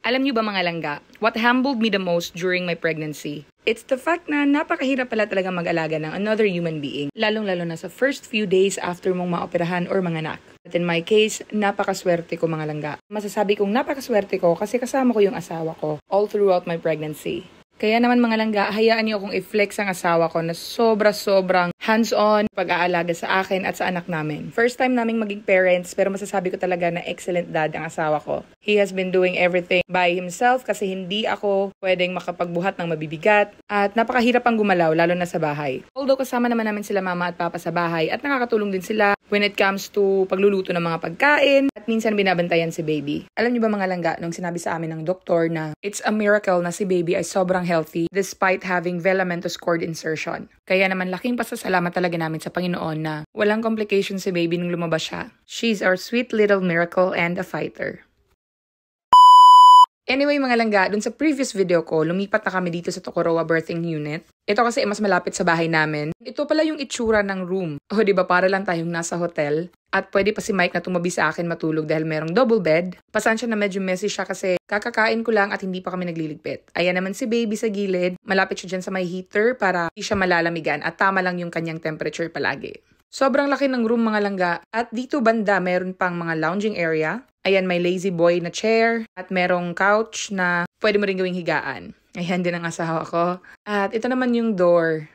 Alam niyo ba mga langga, what humbled me the most during my pregnancy? It's the fact na napakahirap pala talaga mag-alaga ng another human being, lalong-lalo na sa first few days after mong maoperahan or manganak. But in my case, napakaswerte ko mga langga. Masasabi kong napakaswerte ko kasi kasama ko yung asawa ko all throughout my pregnancy. Kaya naman mga langga, hayaan niyo akong i-flex ang asawa ko na sobra-sobrang hands-on pag-aalaga sa akin at sa anak namin. First time naming maging parents pero masasabi ko talaga na excellent dad ang asawa ko. He has been doing everything by himself kasi hindi ako pwedeng makapagbuhat ng mabibigat at napakahirap ang gumalaw lalo na sa bahay. Although kasama naman namin sila mama at papa sa bahay at nakakatulong din sila when it comes to pagluluto ng mga pagkain at minsan binabantayan si baby. Alam niyo ba mga langga, nung sinabi sa amin ng doktor na it's a miracle na si baby ay sobrang healthy despite having velamentous cord insertion. Kaya naman laking pasasalamat Pinagpasalamat talaga namin sa Panginoon na walang complication si baby nung lumabas siya. She's our sweet little miracle and a fighter. Anyway mga langga, dun sa previous video ko, lumipat na kami dito sa Tokorowa Birthing Unit. Ito kasi mas malapit sa bahay namin. Ito pala yung itsura ng room. O ba diba, para lang tayong nasa hotel. At pwede pa si Mike na tumabi sa akin matulog dahil merong double bed. Pasensya na medyo messy siya kasi kakakain ko lang at hindi pa kami nagliligpit. Ayan naman si baby sa gilid. Malapit siya dyan sa may heater para hindi siya malalamigan at tama lang yung kanyang temperature palagi. Sobrang laki ng room mga langga at dito banda meron pang mga lounging area Ayan, may lazy boy na chair at merong couch na pwede mo rin gawing higaan. Ayan din ang asawa ko. At ito naman yung door.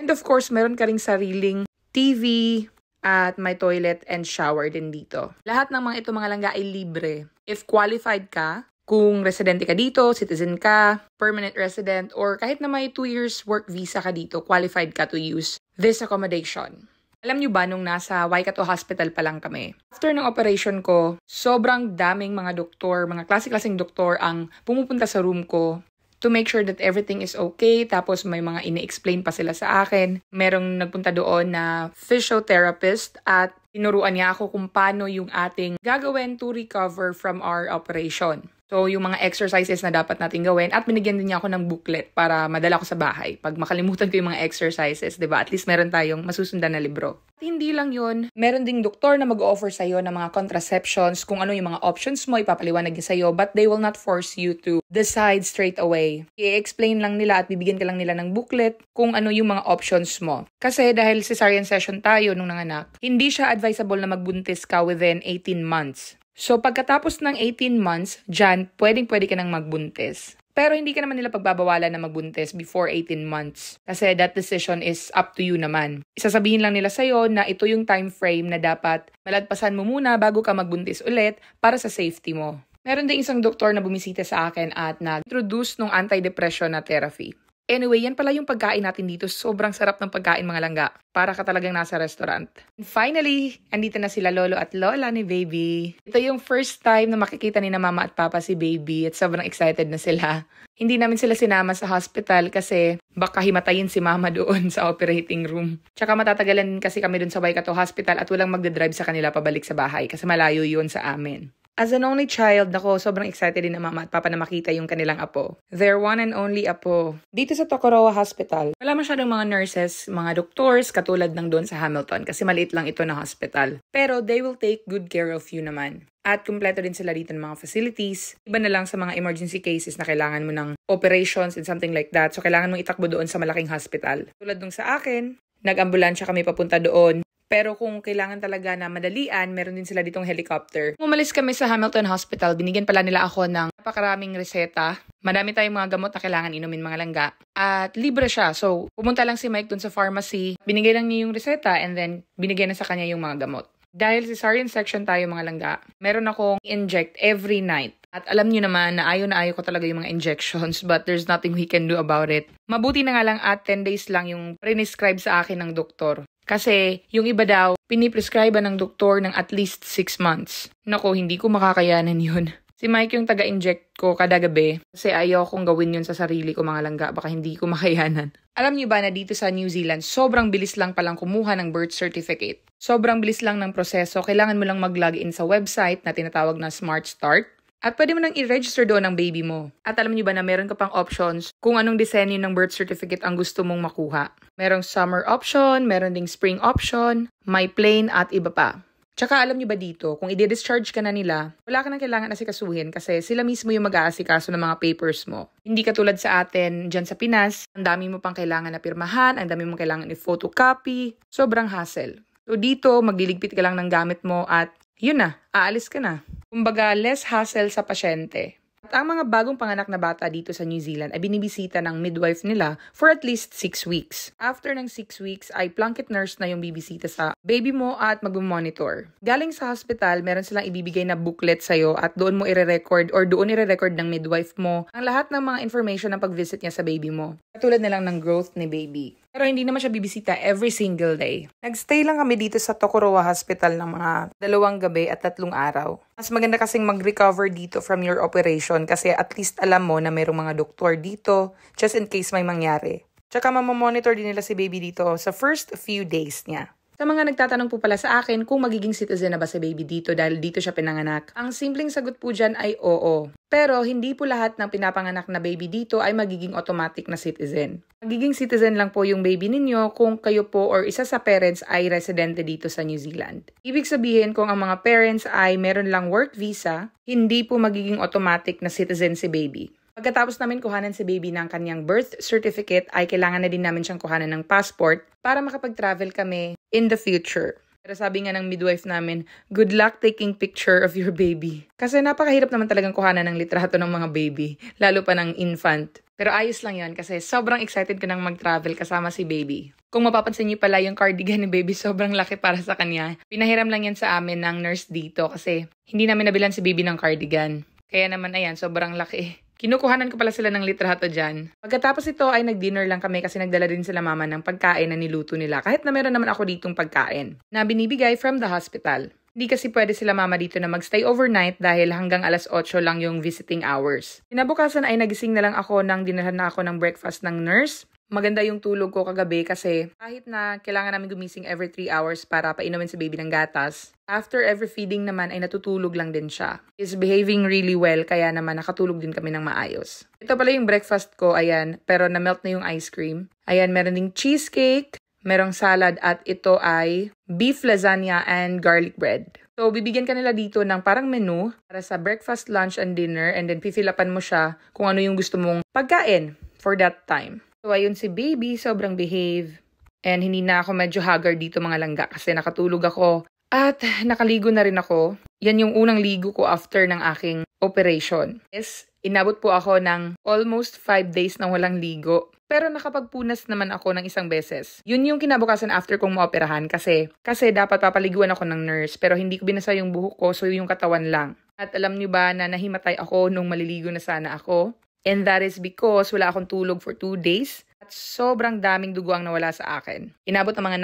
And of course, meron ka rin sariling TV at may toilet and shower din dito. Lahat ng mga ito mga langga ay libre. If qualified ka, kung residente ka dito, citizen ka, permanent resident, or kahit na may 2 years work visa ka dito, qualified ka to use this accommodation. Alam nyo ba nung nasa Waikato Hospital pa lang kami? After ng operation ko, sobrang daming mga doktor, mga klase-klaseng doktor ang pumupunta sa room ko to make sure that everything is okay. Tapos may mga ine-explain pa sila sa akin. Merong nagpunta doon na physiotherapist at tinuruan niya ako kung paano yung ating gagawin to recover from our operation. So, yung mga exercises na dapat natin gawin. At binigyan din niya ako ng booklet para madala ko sa bahay. Pag makalimutan ko yung mga exercises, di ba? At least meron tayong masusundan na libro. At hindi lang yun, meron ding doktor na mag-offer sa'yo ng mga contraceptions, kung ano yung mga options mo, ipapaliwanag niya sa'yo, but they will not force you to decide straight away. I-explain lang nila at bibigyan ka lang nila ng booklet kung ano yung mga options mo. Kasi dahil cesarean session tayo nung nanganak, hindi siya advisable na magbuntis ka within 18 months. So pagkatapos ng 18 months, dyan, pwedeng-pwede ka nang magbuntis. Pero hindi ka naman nila pagbabawalan na magbuntis before 18 months. Kasi that decision is up to you naman. Isasabihin lang nila sa'yo na ito yung time frame na dapat malagpasan mo muna bago ka magbuntis ulit para sa safety mo. Meron ding isang doktor na bumisita sa akin at nag-introduce ng anti-depression na therapy. Anyway, yan pala yung pagkain natin dito. Sobrang sarap ng pagkain mga langga. Para ka talagang nasa restaurant. And finally, andito na sila lolo at lola ni baby. Ito yung first time na makikita ni na mama at papa si baby at sobrang excited na sila. Hindi namin sila sinama sa hospital kasi baka himatayin si mama doon sa operating room. Tsaka matatagalan kasi kami doon sa Waikato Hospital at walang magdadrive sa kanila pabalik sa bahay kasi malayo yun sa amin. As an only child, nako, sobrang excited din na mama at papa na makita yung kanilang apo. Their one and only apo. Dito sa Tokoroa Hospital, wala masyadong mga nurses, mga doctors, katulad ng doon sa Hamilton kasi maliit lang ito na hospital. Pero they will take good care of you naman. At kumpleto din sila dito ng mga facilities. Iba na lang sa mga emergency cases na kailangan mo ng operations and something like that. So, kailangan mo itakbo doon sa malaking hospital. Tulad nung sa akin, nag-ambulansya kami papunta doon. Pero kung kailangan talaga na madalian, meron din sila ditong helicopter. Umalis kami sa Hamilton Hospital, binigyan pala nila ako ng napakaraming reseta. Madami tayong mga gamot na kailangan inumin mga langga. At libre siya. So, pumunta lang si Mike dun sa pharmacy. Binigay lang niya yung reseta and then binigay na sa kanya yung mga gamot. Dahil cesarean section tayo mga langga, meron akong inject every night. At alam niyo naman na ayaw na ayaw ko talaga yung mga injections but there's nothing we can do about it. Mabuti na nga lang at 10 days lang yung prescribe sa akin ng doktor. Kasi yung iba daw, piniprescribe ng doktor ng at least 6 months. Nako, hindi ko makakayanan yun. Si Mike yung taga-inject ko kada gabi kasi ayaw kong gawin yun sa sarili ko mga langga. Baka hindi ko makayanan. Alam niyo ba na dito sa New Zealand, sobrang bilis lang palang kumuha ng birth certificate. Sobrang bilis lang ng proseso. Kailangan mo lang mag-login sa website na tinatawag na Smart Start at pwede mo nang i-register doon ang baby mo. At alam niyo ba na meron ka pang options kung anong disenyo ng birth certificate ang gusto mong makuha. Merong summer option, meron ding spring option, may plane at iba pa. Tsaka alam niyo ba dito, kung i-discharge ka na nila, wala ka nang kailangan asikasuhin kasi sila mismo yung mag-aasikaso ng mga papers mo. Hindi katulad sa atin dyan sa Pinas, ang dami mo pang kailangan na pirmahan, ang dami mo kailangan i-photocopy, sobrang hassle. So dito, magliligpit ka lang ng gamit mo at yun na, aalis ka na. Kumbaga, less hassle sa pasyente. At ang mga bagong panganak na bata dito sa New Zealand ay binibisita ng midwife nila for at least 6 weeks. After ng 6 weeks ay blanket nurse na yung bibisita sa baby mo at mag-monitor. Galing sa hospital, meron silang ibibigay na booklet sa'yo at doon mo ire-record or doon ire-record ng midwife mo ang lahat ng mga information ng pag-visit niya sa baby mo. Katulad na lang ng growth ni baby. Pero hindi naman siya bibisita every single day. Nagstay lang kami dito sa Tokoroa Hospital ng mga dalawang gabi at tatlong araw. Mas maganda kasing mag-recover dito from your operation kasi at least alam mo na mayroong mga doktor dito just in case may mangyari. Tsaka mamamonitor din nila si baby dito sa first few days niya. Sa mga nagtatanong po pala sa akin kung magiging citizen na ba si baby dito dahil dito siya pinanganak, ang simpleng sagot po dyan ay oo. Pero hindi po lahat ng pinapanganak na baby dito ay magiging automatic na citizen. Magiging citizen lang po yung baby ninyo kung kayo po or isa sa parents ay residente dito sa New Zealand. Ibig sabihin kung ang mga parents ay meron lang work visa, hindi po magiging automatic na citizen si baby. Pagkatapos namin kuhanan si baby ng kanyang birth certificate ay kailangan na din namin siyang kuhanan ng passport para makapag-travel kami in the future. Pero sabi nga ng midwife namin, good luck taking picture of your baby. Kasi napakahirap naman talagang kuhanan ng litrato ng mga baby, lalo pa ng infant. Pero ayos lang yan kasi sobrang excited ko nang mag-travel kasama si baby. Kung mapapansin niyo pala yung cardigan ni baby, sobrang laki para sa kanya. Pinahiram lang yan sa amin ng nurse dito kasi hindi namin nabilan si baby ng cardigan. Kaya naman ayan, sobrang laki. Kinukuhanan ko pala sila ng litrato dyan. Pagkatapos ito ay nag-dinner lang kami kasi nagdala din sila mama ng pagkain na niluto nila kahit na meron naman ako ditong pagkain na binibigay from the hospital. Hindi kasi pwede sila mama dito na magstay overnight dahil hanggang alas 8 lang yung visiting hours. Kinabukasan ay nagising na lang ako nang dinahan na ako ng breakfast ng nurse maganda yung tulog ko kagabi kasi kahit na kailangan namin gumising every 3 hours para painumin si baby ng gatas, after every feeding naman ay natutulog lang din siya. is behaving really well kaya naman nakatulog din kami ng maayos. Ito pala yung breakfast ko, ayan, pero na-melt na yung ice cream. Ayan, meron ding cheesecake, merong salad at ito ay beef lasagna and garlic bread. So, bibigyan ka nila dito ng parang menu para sa breakfast, lunch, and dinner and then pifilapan mo siya kung ano yung gusto mong pagkain for that time. So, ayun si baby, sobrang behave. And hindi na ako medyo haggard dito mga langga kasi nakatulog ako. At nakaligo na rin ako. Yan yung unang ligo ko after ng aking operation. Yes, inabot po ako ng almost 5 days na walang ligo. Pero nakapagpunas naman ako ng isang beses. Yun yung kinabukasan after kong maoperahan kasi, kasi dapat papaliguan ako ng nurse pero hindi ko binasa yung buhok ko so yung katawan lang. At alam niyo ba na nahimatay ako nung maliligo na sana ako? And that is because wala akong tulog for 2 days at sobrang daming dugo ang nawala sa akin. Inabot ng mga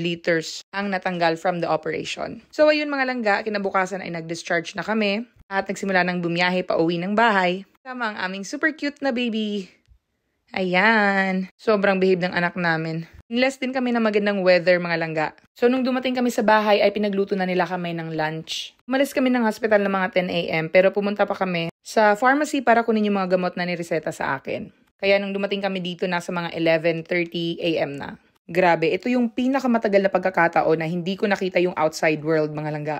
900 liters ang natanggal from the operation. So ayun mga langga, kinabukasan ay nag-discharge na kami at nagsimula ng bumiyahe pa uwi ng bahay. Tama ang aming super cute na baby. Ayan, sobrang behave ng anak namin. Inless din kami ng magandang weather, mga langga. So, nung dumating kami sa bahay, ay pinagluto na nila kami ng lunch. Umalis kami ng hospital ng mga 10 a.m. pero pumunta pa kami sa pharmacy para kunin yung mga gamot na nireseta sa akin. Kaya nung dumating kami dito, nasa mga 11.30 a.m. na. Grabe, ito yung pinakamatagal na pagkakataon na hindi ko nakita yung outside world, mga langga.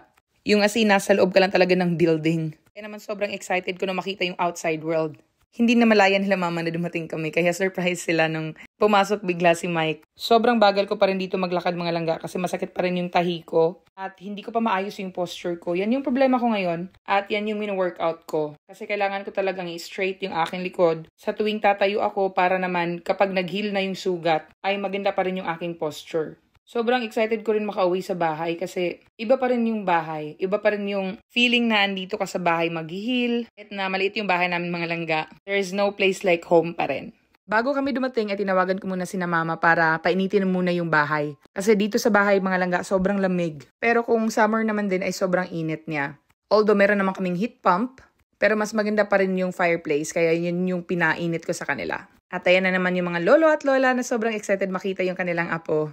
Yung as in, nasa loob ka lang talaga ng building. Kaya naman sobrang excited ko na makita yung outside world hindi na malayan nila mama na dumating kami kaya surprise sila nung pumasok bigla si Mike. Sobrang bagal ko pa rin dito maglakad mga langga kasi masakit pa rin yung tahi ko at hindi ko pa maayos yung posture ko. Yan yung problema ko ngayon at yan yung mino-workout ko. Kasi kailangan ko talagang straight yung aking likod sa tuwing tatayo ako para naman kapag nag na yung sugat ay maganda pa rin yung aking posture sobrang excited ko rin makauwi sa bahay kasi iba pa rin yung bahay. Iba pa rin yung feeling na andito ka sa bahay mag-heal. At na maliit yung bahay namin mga langga. There is no place like home pa rin. Bago kami dumating, ay eh, tinawagan ko muna si na mama para painitin muna yung bahay. Kasi dito sa bahay mga langga, sobrang lamig. Pero kung summer naman din ay sobrang init niya. Although meron naman kaming heat pump, pero mas maganda pa rin yung fireplace kaya yun yung pinainit ko sa kanila. At ayan na naman yung mga lolo at lola na sobrang excited makita yung kanilang apo.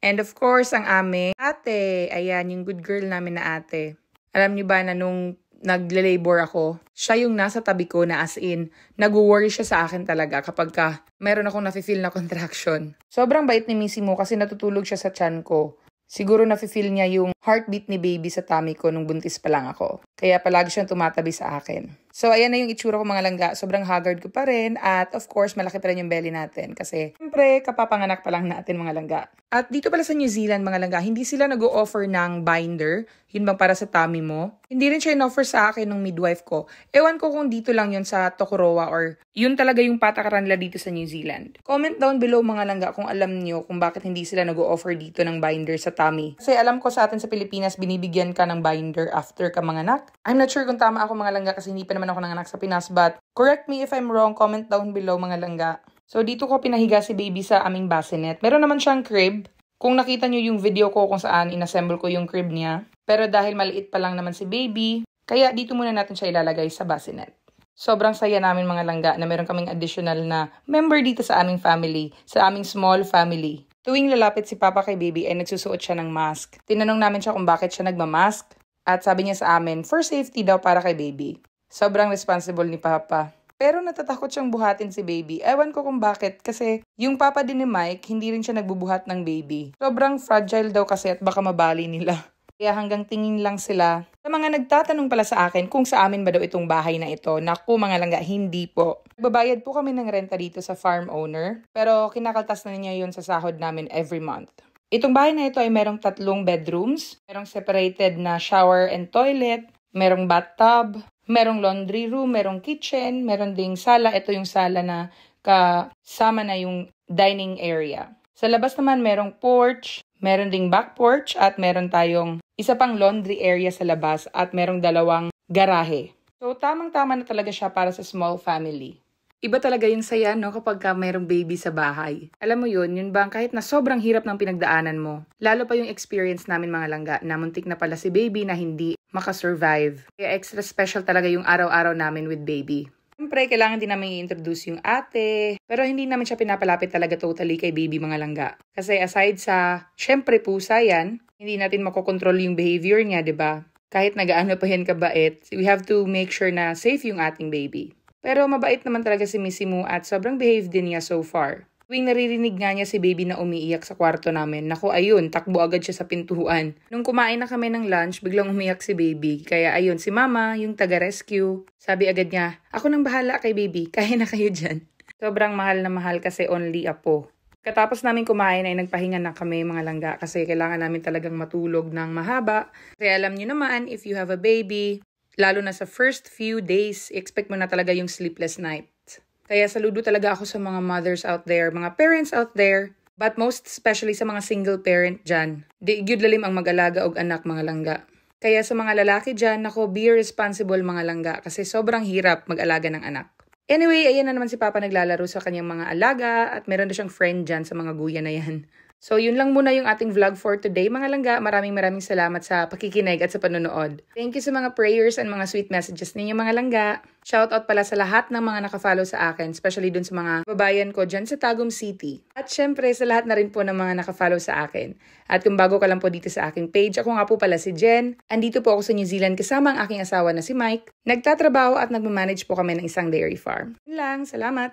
And of course, ang aming ate. Ayan, yung good girl namin na ate. Alam niyo ba na nung nagle-labor ako, siya yung nasa tabi ko na as in, nag-worry siya sa akin talaga kapag ka meron akong nafe-feel na contraction. Sobrang bait ni Missy mo kasi natutulog siya sa chan ko. Siguro nafe-feel niya yung heartbeat ni baby sa tummy ko nung buntis pa lang ako. Kaya palagi siyang tumatabi sa akin. So, ayan na yung itsura ko mga langga. Sobrang haggard ko pa rin. At of course, malaki pa rin yung belly natin. Kasi, syempre, kapapanganak pa lang natin mga langga. At dito pala sa New Zealand mga langga, hindi sila nag-o-offer ng binder. Yun bang para sa tummy mo? Hindi rin siya in-offer sa akin ng midwife ko. Ewan ko kung dito lang yun sa Tokoroa or yun talaga yung patakaran nila dito sa New Zealand. Comment down below mga langga kung alam niyo kung bakit hindi sila nag-o-offer dito ng binder sa tummy. Kasi alam ko sa atin sa Pilipinas, binibigyan ka ng binder after ka manganak. I'm not sure kung tama ako mga langga kasi hindi pa naman ako nanganak sa Pinas but correct me if I'm wrong, comment down below mga langga. So dito ko pinahiga si baby sa aming bassinet. Meron naman siyang crib. Kung nakita nyo yung video ko kung saan inassemble ko yung crib niya. Pero dahil maliit pa lang naman si baby, kaya dito muna natin siya ilalagay sa bassinet. Sobrang saya namin mga langga na meron kaming additional na member dito sa aming family, sa aming small family. Tuwing lalapit si Papa kay baby ay nagsusuot siya ng mask. Tinanong namin siya kung bakit siya nagmamask. At sabi niya sa amin, for safety daw para kay baby. Sobrang responsible ni Papa. Pero natatakot siyang buhatin si baby. Ewan ko kung bakit kasi yung papa din ni Mike, hindi rin siya nagbubuhat ng baby. Sobrang fragile daw kasi at baka mabali nila. Kaya hanggang tingin lang sila. Sa mga nagtatanong pala sa akin kung sa amin ba daw itong bahay na ito, naku mga langga, hindi po. Babayad po kami ng renta dito sa farm owner, pero kinakaltas na niya yon sa sahod namin every month. Itong bahay na ito ay merong tatlong bedrooms, merong separated na shower and toilet, merong bathtub, merong laundry room, merong kitchen, meron ding sala. Ito yung sala na kasama na yung dining area. Sa labas naman merong porch, meron ding back porch at meron tayong isa pang laundry area sa labas at merong dalawang garahe. So tamang-tama na talaga siya para sa small family. Iba talaga yung saya, no, kapag ka mayroong baby sa bahay. Alam mo yun, yun bang kahit na sobrang hirap ng pinagdaanan mo. Lalo pa yung experience namin mga langga na muntik na pala si baby na hindi makasurvive. Kaya extra special talaga yung araw-araw namin with baby. Siyempre, kailangan din namin i-introduce yung ate. Pero hindi namin siya pinapalapit talaga totally kay baby mga langga. Kasi aside sa, syempre pusa yan, hindi natin makokontrol yung behavior niya, di ba? Kahit nagaano pa yan kabait, we have to make sure na safe yung ating baby. Pero mabait naman talaga si Missy Moo at sobrang behave din niya so far. Tuwing naririnig nga niya si baby na umiiyak sa kwarto namin, nako ayun, takbo agad siya sa pintuan. Nung kumain na kami ng lunch, biglang umiyak si baby. Kaya ayun, si mama, yung taga-rescue, sabi agad niya, ako nang bahala kay baby, kaya na kayo dyan. Sobrang mahal na mahal kasi only apo. Katapos namin kumain ay nagpahinga na kami mga langga kasi kailangan namin talagang matulog ng mahaba. Kasi alam niyo naman, if you have a baby, Lalo na sa first few days, expect mo na talaga yung sleepless night. Kaya saludo talaga ako sa mga mothers out there, mga parents out there, but most especially sa mga single parent dyan. Di gyud lalim ang mag-alaga og anak mga langga. Kaya sa mga lalaki dyan, nako, be responsible mga langga kasi sobrang hirap mag-alaga ng anak. Anyway, ayan na naman si Papa naglalaro sa kanyang mga alaga at meron na siyang friend dyan sa mga guya na yan. So yun lang muna yung ating vlog for today mga langga. Maraming maraming salamat sa pakikinig at sa panonood. Thank you sa mga prayers and mga sweet messages ninyo mga langga. Shoutout pala sa lahat ng mga nakafollow sa akin, especially dun sa mga babayan ko dyan sa Tagum City. At syempre sa lahat na rin po ng mga nakafollow sa akin. At kung bago ka lang po dito sa aking page, ako nga po pala si Jen. Andito po ako sa New Zealand kasama ang aking asawa na si Mike. Nagtatrabaho at nagmamanage po kami ng isang dairy farm. Yun lang, salamat!